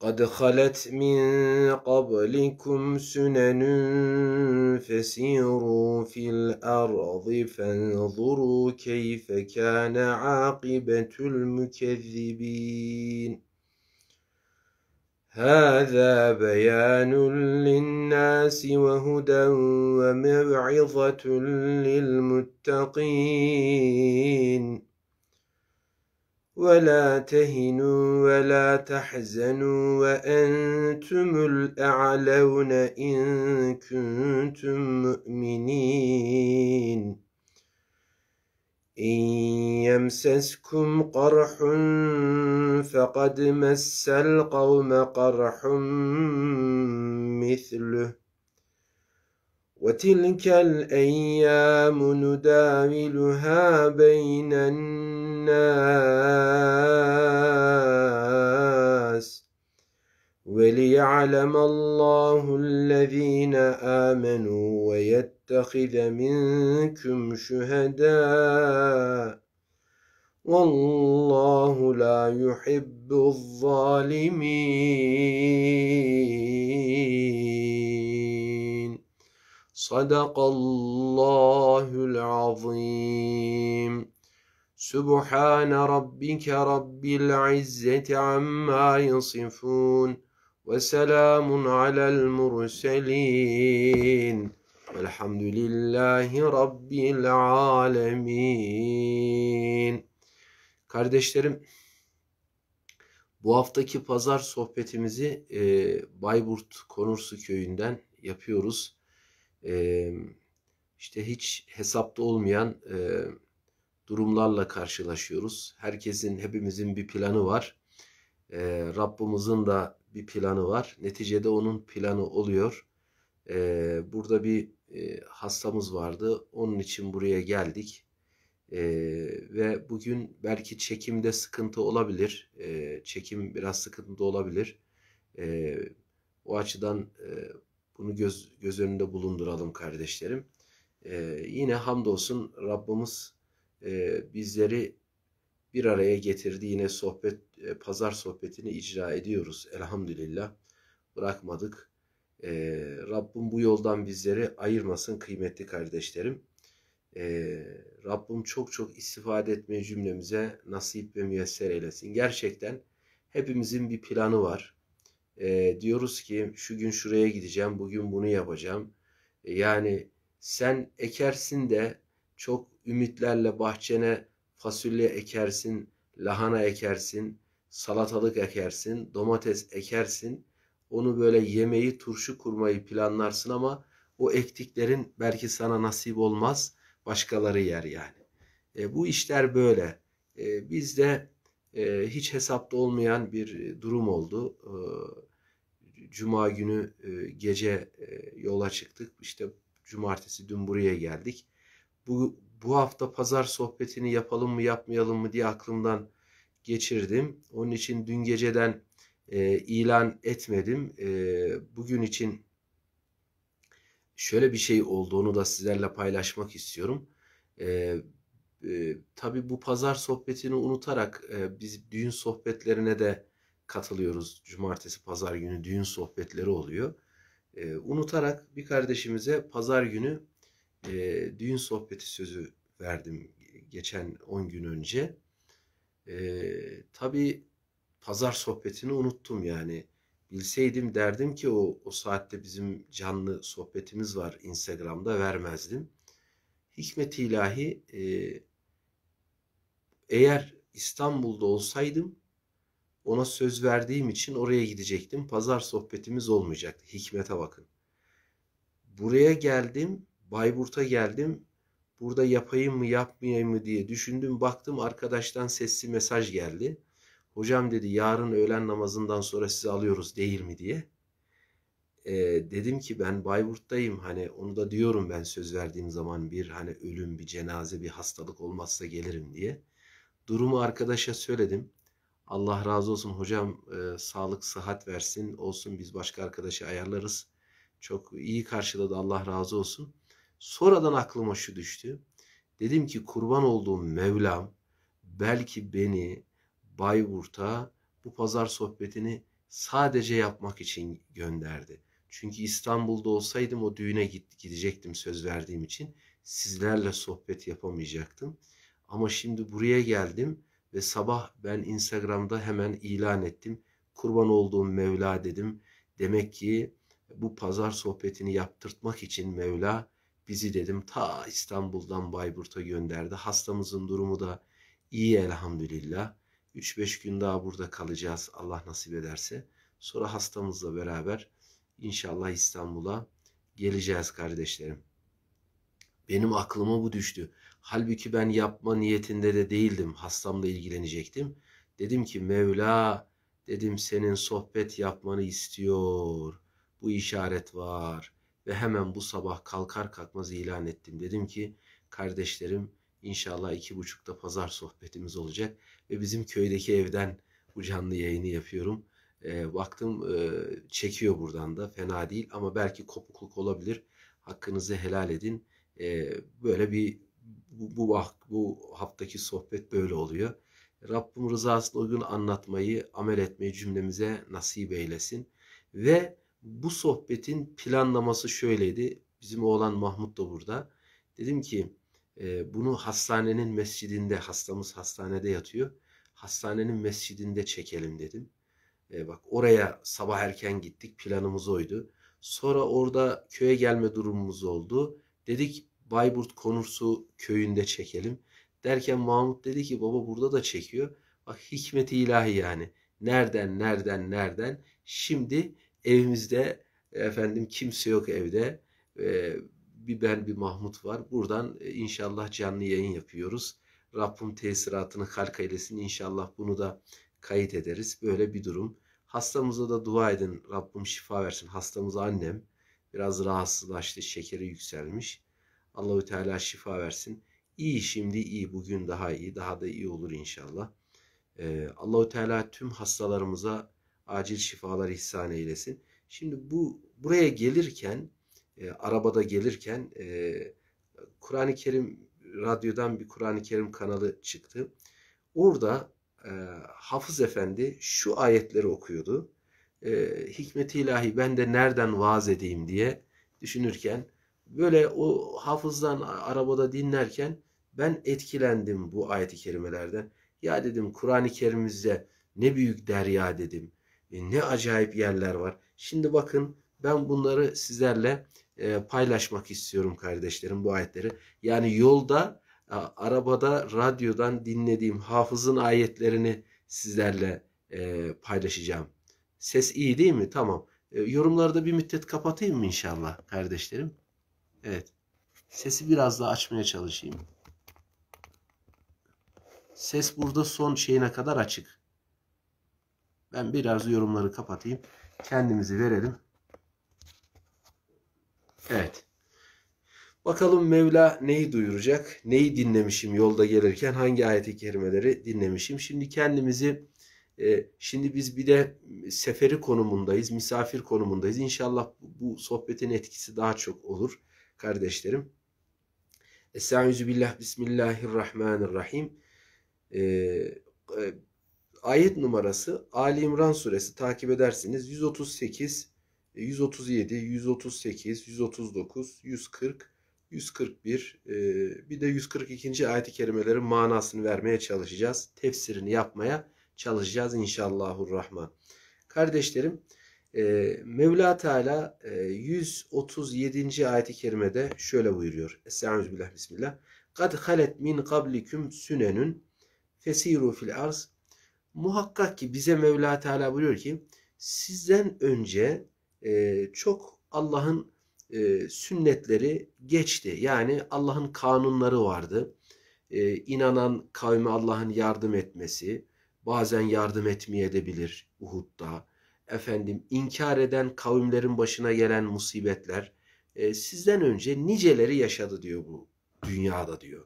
قد خلت من قبلكم سنن فسيروا في الارض فانظروا كيف كان عاقبه المكذبين هذا بيان للناس وهدى وموعظه للمتقين ولا تهنوا ولا تحزنوا وأنتم الأعلون إن كنتم مؤمنين إن يمسسكم قرح فقد مس القوم قرح مثله وتلك الأيام نداولها بين الناس وليعلم الله الذين آمنوا ويتخذ منكم شهداء والله لا يحب الظالمين Sadakallahul azim. Subhane rabbike rabbil izzeti amma yasifun. Ve selamun alel murselin. Velhamdülillahi rabbil alemin. Kardeşlerim, bu haftaki pazar sohbetimizi e, Bayburt Konursu köyünden yapıyoruz e, işte hiç hesapta olmayan e, durumlarla karşılaşıyoruz. Herkesin, hepimizin bir planı var. E, Rabbimizin de bir planı var. Neticede onun planı oluyor. E, burada bir e, hastamız vardı. Onun için buraya geldik. E, ve bugün belki çekimde sıkıntı olabilir. E, çekim biraz sıkıntı olabilir. E, o açıdan e, bunu göz, göz önünde bulunduralım kardeşlerim. Ee, yine hamdolsun Rabbimiz e, bizleri bir araya getirdi. Yine sohbet, e, pazar sohbetini icra ediyoruz elhamdülillah. Bırakmadık. E, Rabbim bu yoldan bizleri ayırmasın kıymetli kardeşlerim. E, Rabbim çok çok istifade etmeyi cümlemize nasip ve müyesser eylesin. Gerçekten hepimizin bir planı var e, diyoruz ki şu gün şuraya gideceğim, bugün bunu yapacağım. E, yani sen ekersin de çok ümitlerle bahçene fasulye ekersin, lahana ekersin, salatalık ekersin, domates ekersin. Onu böyle yemeği, turşu kurmayı planlarsın ama o ektiklerin belki sana nasip olmaz, başkaları yer yani. E, bu işler böyle. E, biz de ee, hiç hesapta olmayan bir e, durum oldu. Ee, Cuma günü e, gece e, yola çıktık. İşte cumartesi dün buraya geldik. Bu, bu hafta pazar sohbetini yapalım mı yapmayalım mı diye aklımdan geçirdim. Onun için dün geceden e, ilan etmedim. E, bugün için şöyle bir şey olduğunu da sizlerle paylaşmak istiyorum. E, tabi bu pazar sohbetini unutarak e, biz düğün sohbetlerine de katılıyoruz. Cumartesi pazar günü düğün sohbetleri oluyor. E, unutarak bir kardeşimize pazar günü e, düğün sohbeti sözü verdim geçen 10 gün önce. E, tabii pazar sohbetini unuttum yani. Bilseydim derdim ki o, o saatte bizim canlı sohbetimiz var Instagram'da vermezdim. Hikmet ilahi e, eğer İstanbul'da olsaydım ona söz verdiğim için oraya gidecektim. Pazar sohbetimiz olmayacaktı. Hikmete bakın. Buraya geldim, Bayburt'a geldim. Burada yapayım mı yapmayayım mı diye düşündüm. Baktım arkadaştan sesli mesaj geldi. Hocam dedi yarın öğlen namazından sonra sizi alıyoruz değil mi diye. Ee, dedim ki ben Bayburt'tayım hani onu da diyorum ben söz verdiğim zaman bir hani ölüm bir cenaze bir hastalık olmazsa gelirim diye. Durumu arkadaşa söyledim. Allah razı olsun hocam e, sağlık sıhhat versin olsun biz başka arkadaşı ayarlarız. Çok iyi karşıladı Allah razı olsun. Sonradan aklıma şu düştü. Dedim ki kurban olduğum Mevlam belki beni Bayburt'a bu pazar sohbetini sadece yapmak için gönderdi. Çünkü İstanbul'da olsaydım o düğüne gidecektim söz verdiğim için. Sizlerle sohbet yapamayacaktım. Ama şimdi buraya geldim ve sabah ben Instagram'da hemen ilan ettim. Kurban olduğum Mevla dedim. Demek ki bu pazar sohbetini yaptırtmak için Mevla bizi dedim ta İstanbul'dan Bayburt'a gönderdi. Hastamızın durumu da iyi elhamdülillah. 3-5 gün daha burada kalacağız Allah nasip ederse. Sonra hastamızla beraber inşallah İstanbul'a geleceğiz kardeşlerim. Benim aklıma bu düştü. Halbuki ben yapma niyetinde de değildim. Hastamla ilgilenecektim. Dedim ki Mevla dedim senin sohbet yapmanı istiyor. Bu işaret var. Ve hemen bu sabah kalkar kalkmaz ilan ettim. Dedim ki kardeşlerim inşallah iki buçukta pazar sohbetimiz olacak. Ve bizim köydeki evden bu canlı yayını yapıyorum. E, baktım e, çekiyor buradan da fena değil ama belki kopukluk olabilir. Hakkınızı helal edin. E, böyle bir bu, bu, ah, bu haftaki sohbet böyle oluyor. Rabbim rızasını o gün anlatmayı, amel etmeyi cümlemize nasip eylesin. Ve bu sohbetin planlaması şöyleydi. Bizim oğlan Mahmut da burada. Dedim ki e, bunu hastanenin mescidinde, hastamız hastanede yatıyor. Hastanenin mescidinde çekelim dedim. E, bak oraya sabah erken gittik planımız oydu. Sonra orada köye gelme durumumuz oldu. Dedik Bayburt Konursu köyünde çekelim. Derken Mahmut dedi ki baba burada da çekiyor. Bak hikmeti ilahi yani. Nereden nereden nereden. Şimdi evimizde efendim kimse yok evde. Ee, bir ben bir Mahmut var. Buradan e, inşallah canlı yayın yapıyoruz. Rabbim tesiratını halk eylesin. İnşallah bunu da kayıt ederiz. Böyle bir durum. Hastamıza da dua edin. Rabbim şifa versin. Hastamız annem. Biraz rahatsızlaştı. Şekeri yükselmiş. Allahü Teala şifa versin. İyi şimdi iyi. Bugün daha iyi. Daha da iyi olur inşallah. Ee, Allahü Teala tüm hastalarımıza acil şifalar ihsan eylesin. Şimdi bu buraya gelirken e, arabada gelirken e, Kur'an-ı Kerim radyodan bir Kur'an-ı Kerim kanalı çıktı. Orada e, Hafız Efendi şu ayetleri okuyordu. E, Hikmeti ilahi ben de nereden vaaz edeyim diye düşünürken böyle o hafızdan arabada dinlerken ben etkilendim bu ayet-i kerimelerden. Ya dedim Kur'an-ı Kerim'imizde ne büyük derya dedim. E, ne acayip yerler var. Şimdi bakın ben bunları sizlerle e, paylaşmak istiyorum kardeşlerim bu ayetleri. Yani yolda, e, arabada, radyodan dinlediğim hafızın ayetlerini sizlerle e, paylaşacağım. Ses iyi değil mi? Tamam. E, yorumlarda bir müddet kapatayım mı inşallah kardeşlerim? Evet. Sesi biraz daha açmaya çalışayım. Ses burada son şeyine kadar açık. Ben biraz yorumları kapatayım. Kendimizi verelim. Evet. Bakalım Mevla neyi duyuracak? Neyi dinlemişim yolda gelirken? Hangi ayet-i kerimeleri dinlemişim? Şimdi kendimizi e, şimdi biz bir de seferi konumundayız, misafir konumundayız. İnşallah bu sohbetin etkisi daha çok olur kardeşlerim. Estaizu billah bismillahirrahmanirrahim. Ee, e, ayet numarası Ali İmran suresi takip edersiniz. 138, 137, 138, 139, 140, 141 bir de 142. ayet-i kerimelerin manasını vermeye çalışacağız. Tefsirini yapmaya çalışacağız inşallahurrahman. Kardeşlerim e, Mevla Teala 137. E, ayet-i kerimede şöyle buyuruyor. Estağfirullah bismillah. Kad halet min kablikum sünenün fesiru fil arz. Muhakkak ki bize Mevla Teala buyuruyor ki sizden önce e, çok Allah'ın e, sünnetleri geçti. Yani Allah'ın kanunları vardı. İnanan inanan kavme Allah'ın yardım etmesi, bazen yardım etmeye de bilir Uhud'da efendim inkar eden kavimlerin başına gelen musibetler e, sizden önce niceleri yaşadı diyor bu dünyada diyor.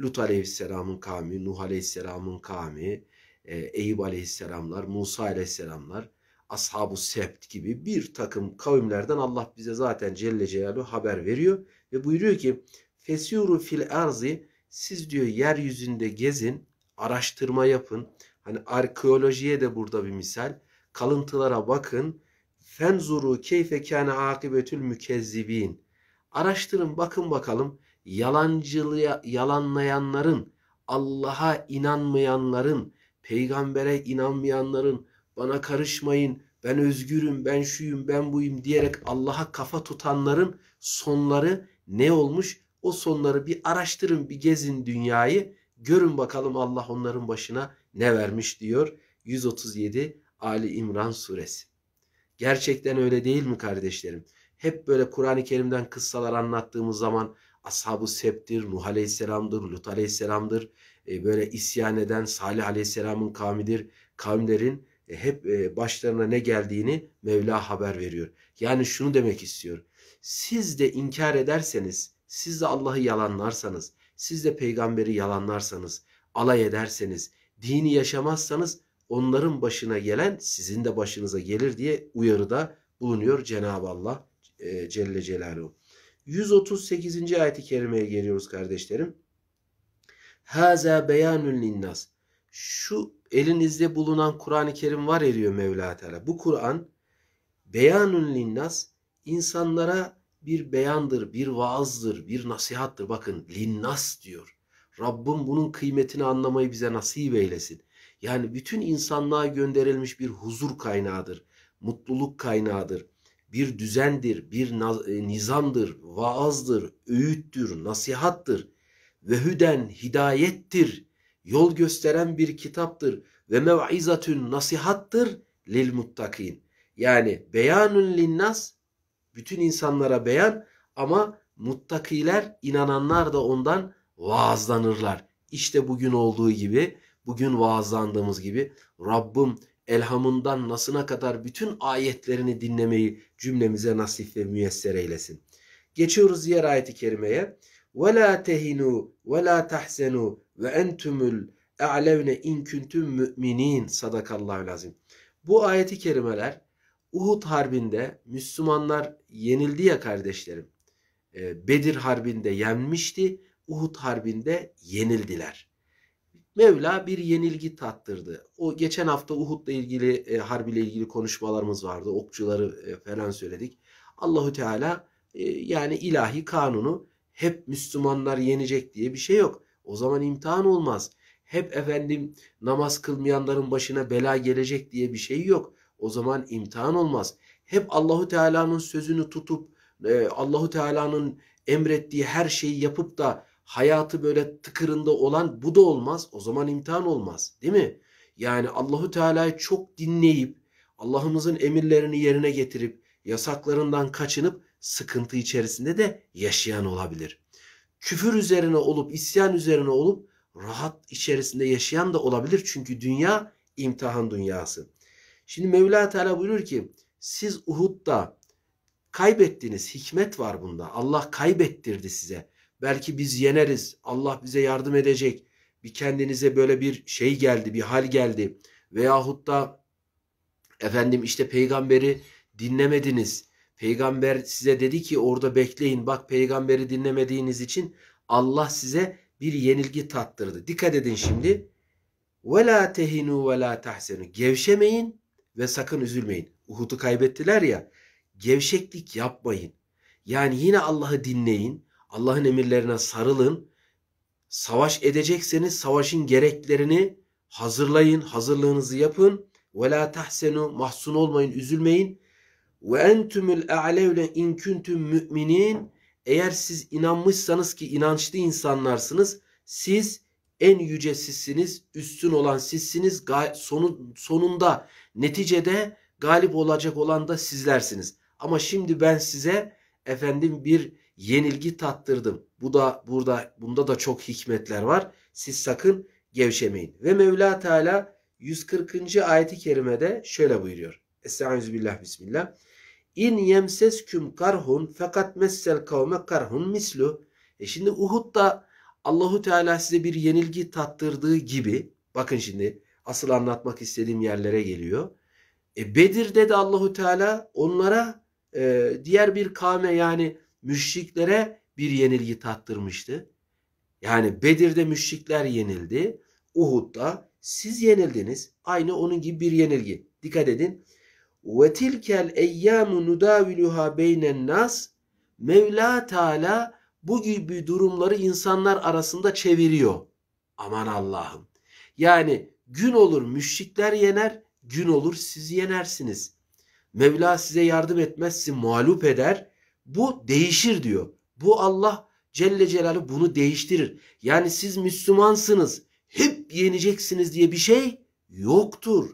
Lut aleyhisselamın kavmi, Nuh aleyhisselamın kavmi, e, Eyüp aleyhisselamlar, Musa aleyhisselamlar, Ashab-ı Sebt gibi bir takım kavimlerden Allah bize zaten Celle Celaluhu haber veriyor. Ve buyuruyor ki Fesiyuru fil arzi siz diyor yeryüzünde gezin, araştırma yapın. Hani arkeolojiye de burada bir misal kalıntılara bakın. Fenzuru keyfe kâne akibetül mükezzibin. Araştırın bakın bakalım yalancılığa yalanlayanların, Allah'a inanmayanların, peygambere inanmayanların bana karışmayın, ben özgürüm, ben şuyum, ben buyum diyerek Allah'a kafa tutanların sonları ne olmuş? O sonları bir araştırın, bir gezin dünyayı. Görün bakalım Allah onların başına ne vermiş diyor. 137 Ali İmran suresi. Gerçekten öyle değil mi kardeşlerim? Hep böyle Kur'an-ı Kerim'den kıssalar anlattığımız zaman Ashab-ı Sept'tir, Nuh Aleyhisselam'dır, Lut Aleyhisselam'dır. E, böyle isyan eden Salih Aleyhisselam'ın kavmidir. Kavimlerin e, hep e, başlarına ne geldiğini Mevla haber veriyor. Yani şunu demek istiyor. Siz de inkar ederseniz, siz de Allah'ı yalanlarsanız, siz de peygamberi yalanlarsanız, alay ederseniz, dini yaşamazsanız onların başına gelen sizin de başınıza gelir diye uyarıda bulunuyor Cenab-ı Allah e, Celle Celaluhu. 138. ayeti kerimeye geliyoruz kardeşlerim. Haza beyanun linnas. Şu elinizde bulunan Kur'an-ı Kerim var eriyor Mevla Teala. Bu Kur'an beyanun linnas insanlara bir beyandır, bir vaazdır, bir nasihattır. Bakın linnas diyor. Rabbim bunun kıymetini anlamayı bize nasip eylesin. Yani bütün insanlığa gönderilmiş bir huzur kaynağıdır, mutluluk kaynağıdır, bir düzendir, bir e, nizamdır, vaazdır, öğüttür, nasihattır ve hüden hidayettir, yol gösteren bir kitaptır ve mev'izatün nasihattır lil muttakin. Yani beyanun linnas bütün insanlara beyan ama muttakiler inananlar da ondan vaazlanırlar. İşte bugün olduğu gibi bugün vaazlandığımız gibi Rabbim elhamından nasına kadar bütün ayetlerini dinlemeyi cümlemize nasip ve müyesser eylesin. Geçiyoruz diğer ayeti kerimeye. وَلَا تَهِنُوا وَلَا تَحْسَنُوا وَاَنْتُمُ الْاَعْلَوْنَ اِنْ كُنْتُمْ مُؤْمِنِينَ Sadakallahu lazim. Bu ayeti kerimeler Uhud Harbi'nde Müslümanlar yenildi ya kardeşlerim. Ee, Bedir Harbi'nde yenmişti. Uhud Harbi'nde yenildiler. Mevla bir yenilgi tattırdı. O geçen hafta Uhud'la ilgili, e, harbiyle ilgili konuşmalarımız vardı. Okçuları e, falan söyledik. Allahu Teala e, yani ilahi kanunu hep Müslümanlar yenecek diye bir şey yok. O zaman imtihan olmaz. Hep efendim namaz kılmayanların başına bela gelecek diye bir şey yok. O zaman imtihan olmaz. Hep Allahu Teala'nın sözünü tutup e, Allahu Teala'nın emrettiği her şeyi yapıp da hayatı böyle tıkırında olan bu da olmaz. O zaman imtihan olmaz. Değil mi? Yani Allahu Teala'yı çok dinleyip Allah'ımızın emirlerini yerine getirip yasaklarından kaçınıp sıkıntı içerisinde de yaşayan olabilir. Küfür üzerine olup isyan üzerine olup rahat içerisinde yaşayan da olabilir. Çünkü dünya imtihan dünyası. Şimdi Mevla Teala buyurur ki siz Uhud'da kaybettiniz. Hikmet var bunda. Allah kaybettirdi size. Belki biz yeneriz. Allah bize yardım edecek. Bir kendinize böyle bir şey geldi, bir hal geldi. Veyahut da efendim işte peygamberi dinlemediniz. Peygamber size dedi ki orada bekleyin. Bak peygamberi dinlemediğiniz için Allah size bir yenilgi tattırdı. Dikkat edin şimdi. Ve la tehinu ve la tahsenu. Gevşemeyin ve sakın üzülmeyin. Uhud'u kaybettiler ya. Gevşeklik yapmayın. Yani yine Allah'ı dinleyin. Allah'ın emirlerine sarılın. Savaş edecekseniz savaşın gereklerini hazırlayın, hazırlığınızı yapın. Ve la tahsenu mahzun olmayın, üzülmeyin. Ve entumul a'levle in kuntum müminin. Eğer siz inanmışsanız ki inançlı insanlarsınız, siz en yüce sizsiniz, üstün olan sizsiniz, sonun, sonunda neticede galip olacak olan da sizlersiniz. Ama şimdi ben size efendim bir yenilgi tattırdım. Bu da burada bunda da çok hikmetler var. Siz sakın gevşemeyin. Ve Mevla Teala 140. ayeti kerimede şöyle buyuruyor. Estaizu billah bismillah. İn yemsesküm karhun fakat messel kavme karhun mislu. E şimdi Uhud'da Allahu Teala size bir yenilgi tattırdığı gibi bakın şimdi asıl anlatmak istediğim yerlere geliyor. E Bedir'de de Allahu Teala onlara e, diğer bir kavme yani müşriklere bir yenilgi tattırmıştı. Yani Bedir'de müşrikler yenildi. Uhud'da siz yenildiniz. Aynı onun gibi bir yenilgi. Dikkat edin. Ve tilkel eyyamu nudaviluha beynen nas Mevla Teala bu gibi durumları insanlar arasında çeviriyor. Aman Allah'ım. Yani gün olur müşrikler yener, gün olur siz yenersiniz. Mevla size yardım etmez, mağlup eder. Bu değişir diyor. Bu Allah Celle Celaluhu bunu değiştirir. Yani siz Müslümansınız. Hep yeneceksiniz diye bir şey yoktur.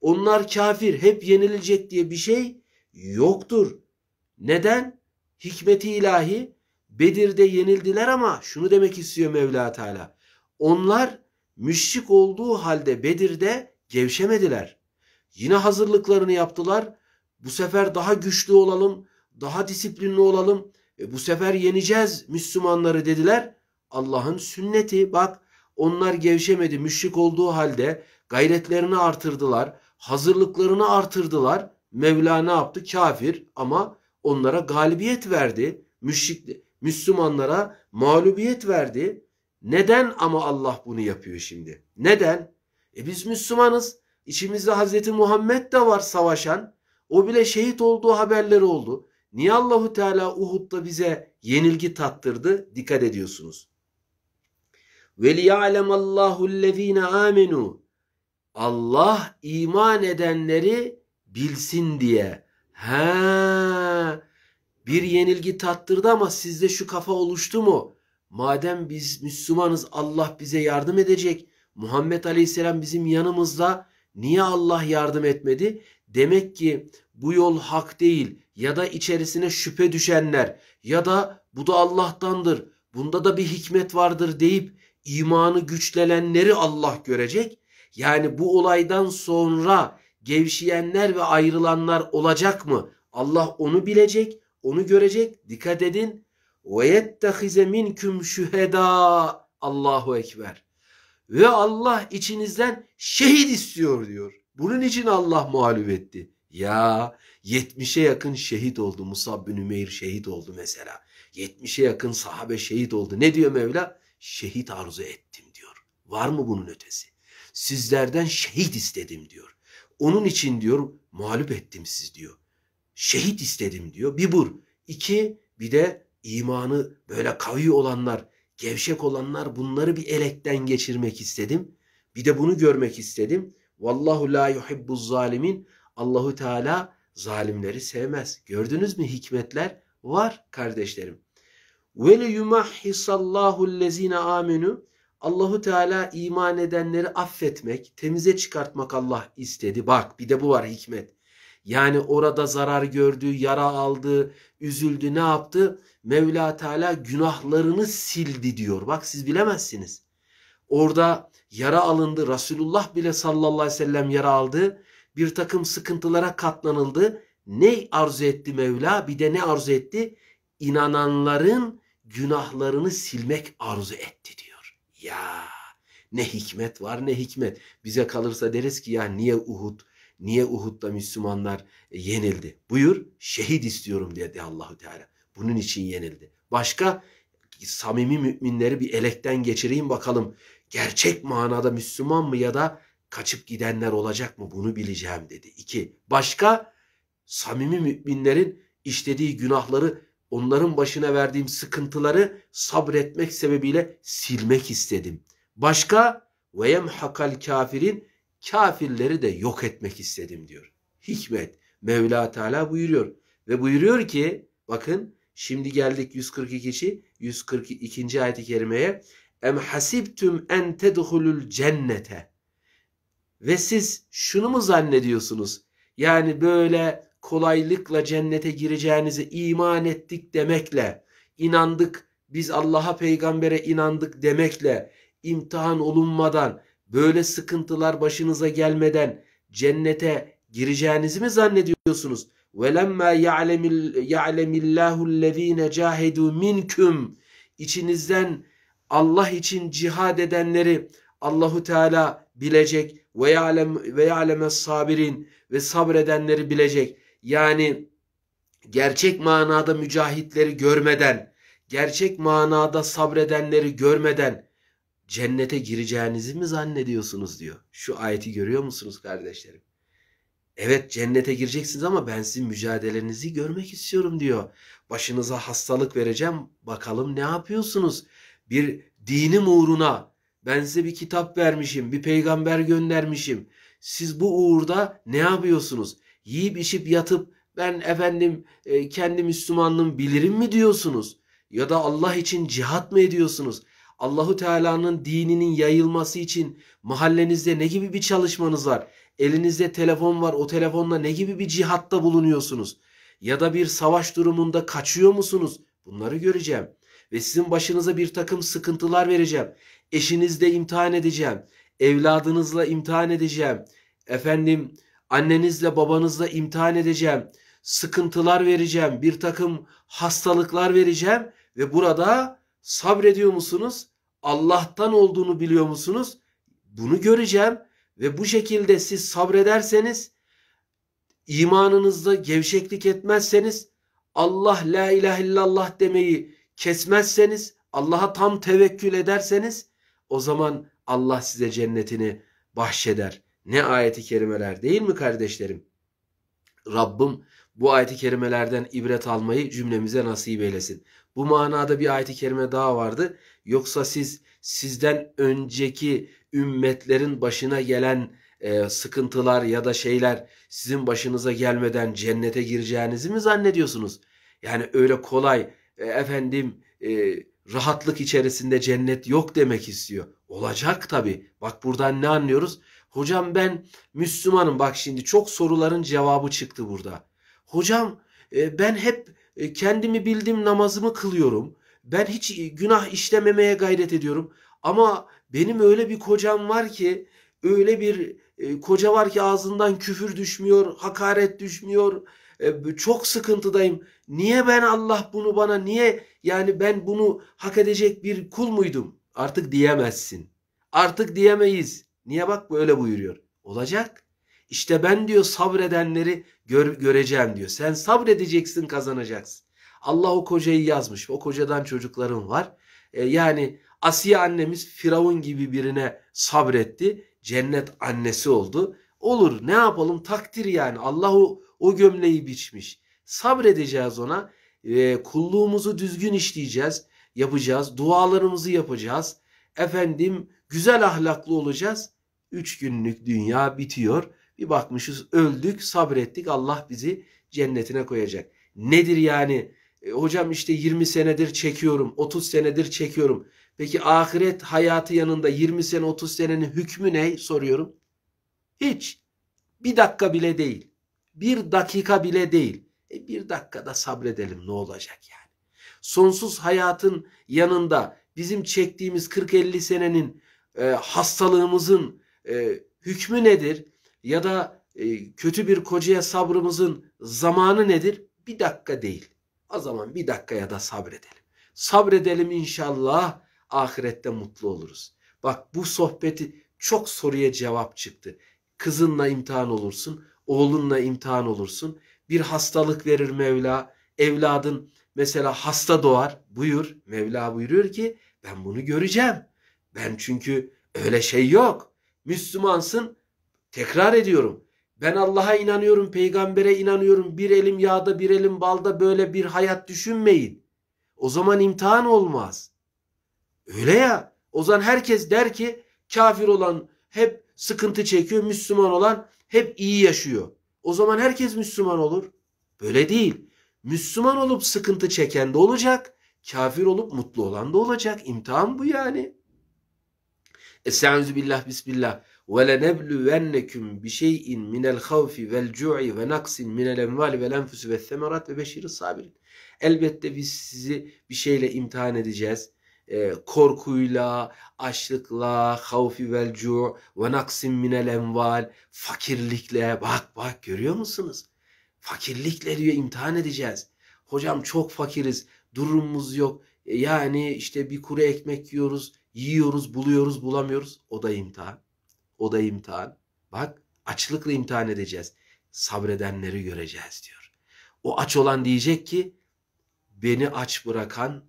Onlar kafir hep yenilecek diye bir şey yoktur. Neden? Hikmeti ilahi Bedir'de yenildiler ama şunu demek istiyor Mevla Teala. Onlar müşrik olduğu halde Bedir'de gevşemediler. Yine hazırlıklarını yaptılar. Bu sefer daha güçlü olalım, daha disiplinli olalım. E, bu sefer yeneceğiz Müslümanları dediler. Allah'ın sünneti bak onlar gevşemedi müşrik olduğu halde gayretlerini artırdılar. Hazırlıklarını artırdılar. Mevla ne yaptı? Kafir ama onlara galibiyet verdi. Müşrik, Müslümanlara mağlubiyet verdi. Neden ama Allah bunu yapıyor şimdi? Neden? E biz Müslümanız. İçimizde Hazreti Muhammed de var savaşan. O bile şehit olduğu haberleri oldu. Niye Allahu Teala Uhud'da bize yenilgi tattırdı? Dikkat ediyorsunuz. Ve liya'lemallahu'llezine amenu. Allah iman edenleri bilsin diye. Ha bir yenilgi tattırdı ama sizde şu kafa oluştu mu? Madem biz Müslümanız Allah bize yardım edecek. Muhammed Aleyhisselam bizim yanımızda. Niye Allah yardım etmedi? Demek ki bu yol hak değil ya da içerisine şüphe düşenler ya da bu da Allah'tandır, bunda da bir hikmet vardır deyip imanı güçlenenleri Allah görecek. Yani bu olaydan sonra gevşeyenler ve ayrılanlar olacak mı? Allah onu bilecek, onu görecek. Dikkat edin. وَيَتَّخِزَ مِنْكُمْ شُهَدَا Allahu Ekber. Ve Allah içinizden şehit istiyor diyor. Bunun için Allah mağlup etti. Ya 70'e yakın şehit oldu. Musab bin Ümeyr şehit oldu mesela. 70'e yakın sahabe şehit oldu. Ne diyor Mevla? Şehit arzu ettim diyor. Var mı bunun ötesi? Sizlerden şehit istedim diyor. Onun için diyor mağlup ettim siz diyor. Şehit istedim diyor. Bir bur. İki bir de imanı böyle kavi olanlar, gevşek olanlar bunları bir elekten geçirmek istedim. Bir de bunu görmek istedim. Vallahu la yuhibbuz zalimin. Allahu Teala zalimleri sevmez. Gördünüz mü hikmetler var kardeşlerim. Ve le yumahhisallahu lezine aminu Allahu Teala iman edenleri affetmek, temize çıkartmak Allah istedi. Bak bir de bu var hikmet. Yani orada zarar gördü, yara aldı, üzüldü ne yaptı? Mevla Teala günahlarını sildi diyor. Bak siz bilemezsiniz. Orada yara alındı. Resulullah bile sallallahu aleyhi ve sellem yara aldı bir takım sıkıntılara katlanıldı. Ne arzu etti Mevla? Bir de ne arzu etti? İnananların günahlarını silmek arzu etti diyor. Ya ne hikmet var ne hikmet. Bize kalırsa deriz ki ya niye Uhud? Niye Uhud'da Müslümanlar e, yenildi? Buyur şehit istiyorum dedi Allahu Teala. Bunun için yenildi. Başka samimi müminleri bir elekten geçireyim bakalım. Gerçek manada Müslüman mı ya da kaçıp gidenler olacak mı bunu bileceğim dedi. İki, başka samimi müminlerin işlediği günahları onların başına verdiğim sıkıntıları sabretmek sebebiyle silmek istedim. Başka ve yemhakal kafirin kafirleri de yok etmek istedim diyor. Hikmet Mevla Teala buyuruyor ve buyuruyor ki bakın şimdi geldik 142. kişi, 142. ayet-i kerimeye. Em hasibtum en tedhulul cennete ve siz şunu mu zannediyorsunuz? Yani böyle kolaylıkla cennete gireceğinizi iman ettik demekle, inandık, biz Allah'a peygambere inandık demekle, imtihan olunmadan, böyle sıkıntılar başınıza gelmeden cennete gireceğinizi mi zannediyorsunuz? وَلَمَّا يَعْلَمِ اللّٰهُ الَّذ۪ينَ جَاهِدُوا مِنْكُمْ İçinizden Allah için cihad edenleri Allahu Teala bilecek ve ya'lem ya'leme sabirin ve sabredenleri bilecek. Yani gerçek manada mücahitleri görmeden, gerçek manada sabredenleri görmeden cennete gireceğinizi mi zannediyorsunuz diyor. Şu ayeti görüyor musunuz kardeşlerim? Evet cennete gireceksiniz ama ben sizin mücadelenizi görmek istiyorum diyor. Başınıza hastalık vereceğim. Bakalım ne yapıyorsunuz? Bir dinim uğruna, ben size bir kitap vermişim, bir peygamber göndermişim. Siz bu uğurda ne yapıyorsunuz? Yiyip içip yatıp ben efendim e, kendi Müslümanlığımı bilirim mi diyorsunuz? Ya da Allah için cihat mı ediyorsunuz? Allahu Teala'nın dininin yayılması için mahallenizde ne gibi bir çalışmanız var? Elinizde telefon var. O telefonla ne gibi bir cihatta bulunuyorsunuz? Ya da bir savaş durumunda kaçıyor musunuz? Bunları göreceğim ve sizin başınıza bir takım sıkıntılar vereceğim. Eşinizle imtihan edeceğim. Evladınızla imtihan edeceğim. Efendim annenizle babanızla imtihan edeceğim. Sıkıntılar vereceğim. Bir takım hastalıklar vereceğim. Ve burada sabrediyor musunuz? Allah'tan olduğunu biliyor musunuz? Bunu göreceğim ve bu şekilde siz sabrederseniz imanınızda gevşeklik etmezseniz Allah la ilahe illallah demeyi kesmezseniz, Allah'a tam tevekkül ederseniz o zaman Allah size cennetini bahşeder. Ne ayeti kerimeler değil mi kardeşlerim? Rabbim bu ayeti kerimelerden ibret almayı cümlemize nasip eylesin. Bu manada bir ayeti kerime daha vardı. Yoksa siz sizden önceki ümmetlerin başına gelen e, sıkıntılar ya da şeyler sizin başınıza gelmeden cennete gireceğinizi mi zannediyorsunuz? Yani öyle kolay e, efendim e, rahatlık içerisinde cennet yok demek istiyor. Olacak tabi. Bak buradan ne anlıyoruz? Hocam ben Müslümanım. Bak şimdi çok soruların cevabı çıktı burada. Hocam e, ben hep e, kendimi bildim namazımı kılıyorum. Ben hiç e, günah işlememeye gayret ediyorum. Ama benim öyle bir kocam var ki öyle bir e, koca var ki ağzından küfür düşmüyor, hakaret düşmüyor e, çok sıkıntıdayım. Niye ben Allah bunu bana niye yani ben bunu hak edecek bir kul muydum? Artık diyemezsin. Artık diyemeyiz. Niye bak böyle buyuruyor. Olacak. İşte ben diyor sabredenleri gör, göreceğim diyor. Sen sabredeceksin kazanacaksın. Allah o kocayı yazmış. O kocadan çocuklarım var. E, yani Asiye annemiz Firavun gibi birine sabretti. Cennet annesi oldu. Olur ne yapalım takdir yani. Allahu o gömleği biçmiş. Sabredeceğiz ona. E, kulluğumuzu düzgün işleyeceğiz. Yapacağız. Dualarımızı yapacağız. Efendim güzel ahlaklı olacağız. Üç günlük dünya bitiyor. Bir bakmışız öldük sabrettik Allah bizi cennetine koyacak. Nedir yani? E, hocam işte 20 senedir çekiyorum, 30 senedir çekiyorum. Peki ahiret hayatı yanında 20 sene 30 senenin hükmü ne soruyorum. Hiç. Bir dakika bile değil. Bir dakika bile değil. E bir dakikada sabredelim ne olacak yani. Sonsuz hayatın yanında bizim çektiğimiz 40-50 senenin e, hastalığımızın e, hükmü nedir? Ya da e, kötü bir kocaya sabrımızın zamanı nedir? Bir dakika değil. O zaman bir dakikaya da sabredelim. Sabredelim inşallah ahirette mutlu oluruz. Bak bu sohbeti çok soruya cevap çıktı. Kızınla imtihan olursun oğlunla imtihan olursun. Bir hastalık verir Mevla. Evladın mesela hasta doğar. Buyur. Mevla buyuruyor ki ben bunu göreceğim. Ben çünkü öyle şey yok. Müslümansın. Tekrar ediyorum. Ben Allah'a inanıyorum, peygambere inanıyorum. Bir elim yağda, bir elim balda böyle bir hayat düşünmeyin. O zaman imtihan olmaz. Öyle ya. O zaman herkes der ki kafir olan hep sıkıntı çekiyor, Müslüman olan hep iyi yaşıyor. O zaman herkes Müslüman olur. Böyle değil. Müslüman olup sıkıntı çeken de olacak. Kafir olup mutlu olan da olacak. İmtihan bu yani. Estaizu billah bismillah. Ve lenebluvennekum bi şey'in minel havfi vel cu'i ve naksin minel envali vel enfusi ve semerat ve beşiri sabirin. Elbette biz sizi bir şeyle imtihan edeceğiz e, korkuyla, açlıkla, havfi vel cu' ve naksim minel enval, fakirlikle, bak bak görüyor musunuz? Fakirlikle diyor imtihan edeceğiz. Hocam çok fakiriz, durumumuz yok. E, yani işte bir kuru ekmek yiyoruz, yiyoruz, buluyoruz, bulamıyoruz. O da imtihan. O da imtihan. Bak açlıkla imtihan edeceğiz. Sabredenleri göreceğiz diyor. O aç olan diyecek ki beni aç bırakan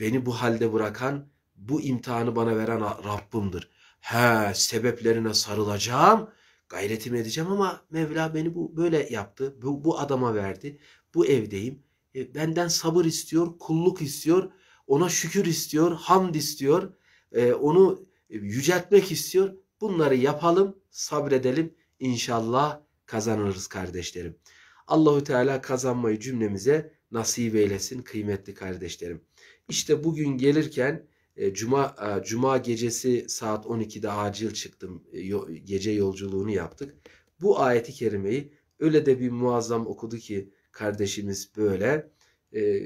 Beni bu halde bırakan, bu imtihanı bana veren Rabbimdir. He sebeplerine sarılacağım, gayretimi edeceğim ama Mevla beni bu böyle yaptı. Bu, bu adama verdi. Bu evdeyim. E, benden sabır istiyor, kulluk istiyor. Ona şükür istiyor, hamd istiyor. E, onu yüceltmek istiyor. Bunları yapalım, sabredelim. İnşallah kazanırız kardeşlerim. Allahü Teala kazanmayı cümlemize nasip eylesin kıymetli kardeşlerim. İşte bugün gelirken e, cuma e, cuma gecesi saat 12'de acil çıktım. E, gece yolculuğunu yaptık. Bu ayeti kerimeyi öyle de bir muazzam okudu ki kardeşimiz böyle.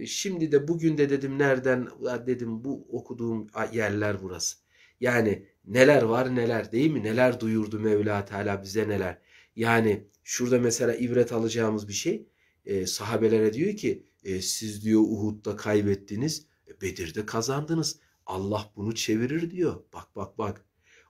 şimdi de bugün de dedim nereden dedim bu okuduğum yerler burası. Yani neler var neler değil mi? Neler duyurdu Mevla Teala bize neler. Yani şurada mesela ibret alacağımız bir şey. sahabelere diyor ki siz diyor Uhud'da kaybettiniz Bedir'de kazandınız. Allah bunu çevirir diyor. Bak bak bak.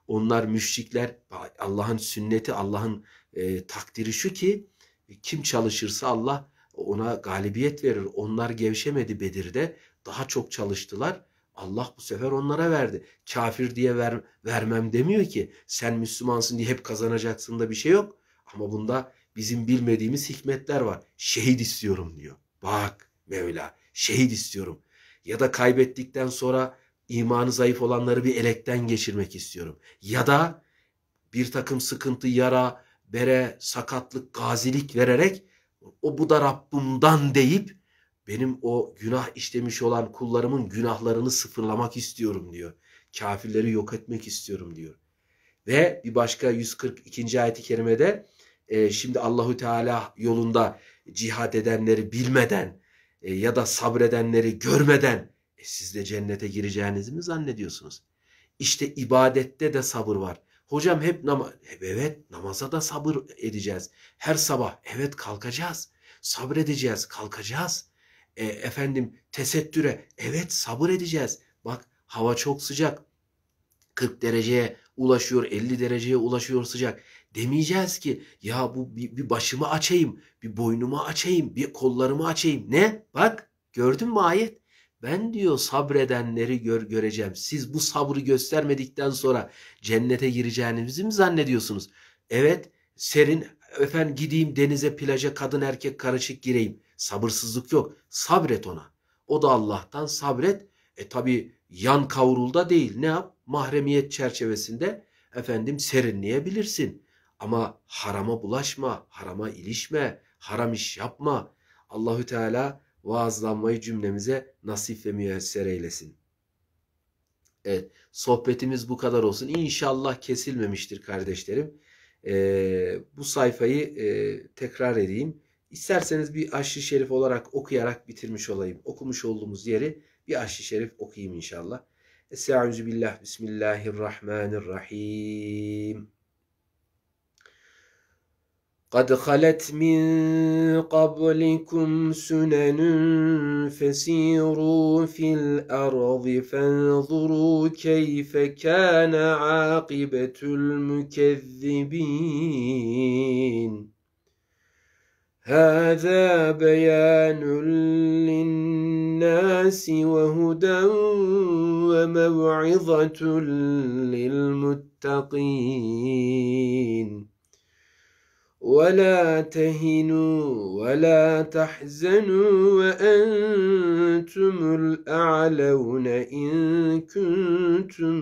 Onlar müşrikler Allah'ın sünneti, Allah'ın e, takdiri şu ki e, kim çalışırsa Allah ona galibiyet verir. Onlar gevşemedi Bedir'de. Daha çok çalıştılar. Allah bu sefer onlara verdi. Kafir diye ver, vermem demiyor ki. Sen Müslümansın diye hep kazanacaksın da bir şey yok. Ama bunda bizim bilmediğimiz hikmetler var. Şehit istiyorum diyor. Bak Mevla şehit istiyorum ya da kaybettikten sonra imanı zayıf olanları bir elekten geçirmek istiyorum. Ya da bir takım sıkıntı, yara, bere, sakatlık, gazilik vererek o bu da Rabbimden deyip benim o günah işlemiş olan kullarımın günahlarını sıfırlamak istiyorum diyor. Kafirleri yok etmek istiyorum diyor. Ve bir başka 142. ayet-i kerimede e, şimdi Allahu Teala yolunda cihad edenleri bilmeden e, ya da sabredenleri görmeden e, siz de cennete gireceğinizi mi zannediyorsunuz? İşte ibadette de sabır var. Hocam hep namaz, evet namaza da sabır edeceğiz. Her sabah evet kalkacağız, sabredeceğiz, kalkacağız. E, efendim tesettüre evet sabır edeceğiz. Bak hava çok sıcak. 40 dereceye ulaşıyor, 50 dereceye ulaşıyor sıcak. Demeyeceğiz ki ya bu bir, bir başımı açayım, bir boynumu açayım, bir kollarımı açayım. Ne? Bak gördün mü ayet? Ben diyor sabredenleri gör, göreceğim. Siz bu sabrı göstermedikten sonra cennete gireceğinizi mi zannediyorsunuz? Evet serin efendim gideyim denize plaja kadın erkek karışık gireyim. Sabırsızlık yok. Sabret ona. O da Allah'tan sabret. E tabi yan kavrulda değil. Ne yap? mahremiyet çerçevesinde efendim serinleyebilirsin. Ama harama bulaşma, harama ilişme, haram iş yapma. Allahü Teala vaazlanmayı cümlemize nasip ve müyesser eylesin. Evet, sohbetimiz bu kadar olsun. İnşallah kesilmemiştir kardeşlerim. Ee, bu sayfayı e, tekrar edeyim. İsterseniz bir aşçı şerif olarak okuyarak bitirmiş olayım. Okumuş olduğumuz yeri bir aşçı şerif okuyayım inşallah. استعوذ بالله بسم الله الرحمن الرحيم قد خلت من قبلكم سنن فسيروا في الأرض فانظروا كيف كان عاقبة المكذبين هذا بيان للناس وهدى وموعظة للمتقين ولا تهنوا ولا تحزنوا وأنتم الأعلون إن كنتم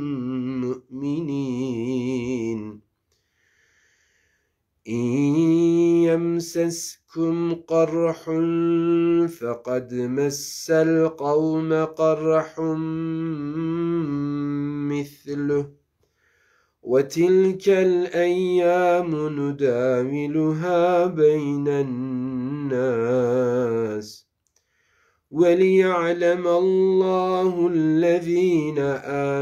مؤمنين إن يمسسكم قرح فقد مس القوم قرح مثله وتلك الأيام نداولها بين الناس وليعلم الله الذين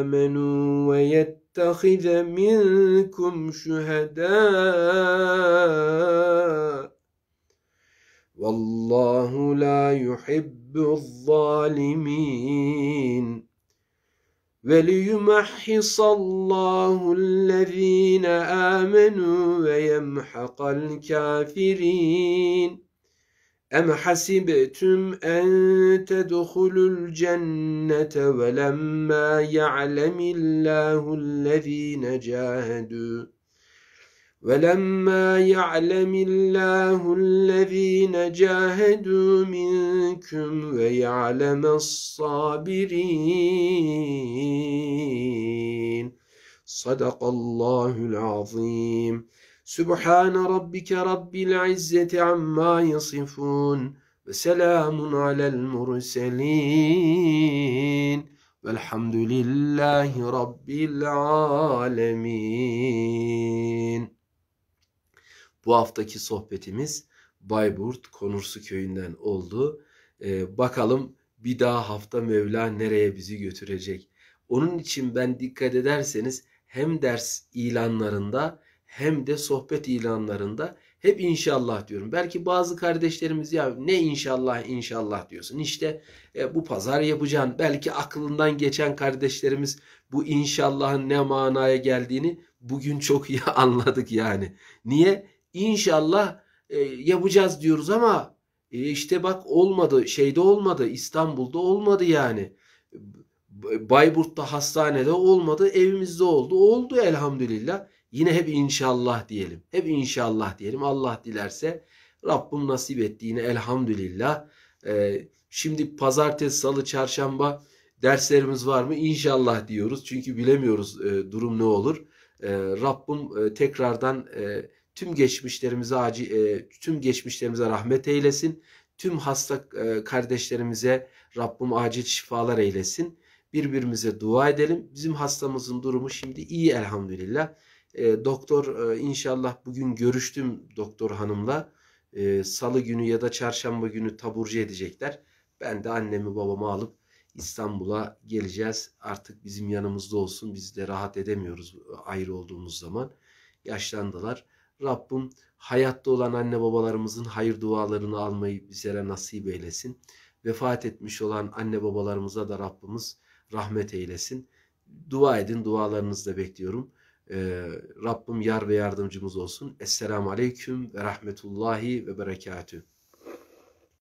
آمنوا ويتقوا يتخذ منكم شهداء والله لا يحب الظالمين وليمحص الله الذين آمنوا ويمحق الكافرين أم حسبتم أن تدخلوا الجنة ولما يعلم الله الذين جاهدوا ولما يعلم الله الذين جاهدوا منكم ويعلم الصابرين صدق الله العظيم سبحان ربك رب العزة عما يصفون وسلام على المرسلين والحمد لله رب العالمين Bu haftaki sohbetimiz Bayburt Konursu köyünden oldu. Ee, bakalım bir daha hafta Mevla nereye bizi götürecek. Onun için ben dikkat ederseniz hem ders ilanlarında hem de sohbet ilanlarında hep inşallah diyorum. Belki bazı kardeşlerimiz ya ne inşallah inşallah diyorsun. İşte e, bu pazar yapacaksın. Belki aklından geçen kardeşlerimiz bu inşallahın ne manaya geldiğini bugün çok iyi anladık yani. Niye? İnşallah e, yapacağız diyoruz ama e, işte bak olmadı. Şeyde olmadı. İstanbul'da olmadı yani. Bayburt'ta hastanede olmadı. Evimizde oldu. Oldu elhamdülillah. Yine hep inşallah diyelim. Hep inşallah diyelim. Allah dilerse Rabbim nasip ettiğini elhamdülillah. Ee, şimdi pazartesi, salı, çarşamba derslerimiz var mı? İnşallah diyoruz. Çünkü bilemiyoruz e, durum ne olur. E, Rabbim e, tekrardan e, tüm geçmişlerimize acil, e, tüm geçmişlerimize rahmet eylesin. Tüm hasta e, kardeşlerimize Rabbim acil şifalar eylesin. Birbirimize dua edelim. Bizim hastamızın durumu şimdi iyi elhamdülillah. E, doktor e, inşallah bugün görüştüm doktor hanımla. E, Salı günü ya da çarşamba günü taburcu edecekler. Ben de annemi babamı alıp İstanbul'a geleceğiz. Artık bizim yanımızda olsun. Biz de rahat edemiyoruz ayrı olduğumuz zaman. Yaşlandılar. Rabbim hayatta olan anne babalarımızın hayır dualarını almayı bizlere nasip eylesin. Vefat etmiş olan anne babalarımıza da Rabbimiz rahmet eylesin. Dua edin, dualarınızı da bekliyorum. Ee, Rabbim yar ve yardımcımız olsun. Esselamu Aleyküm ve Rahmetullahi ve Berekatühü.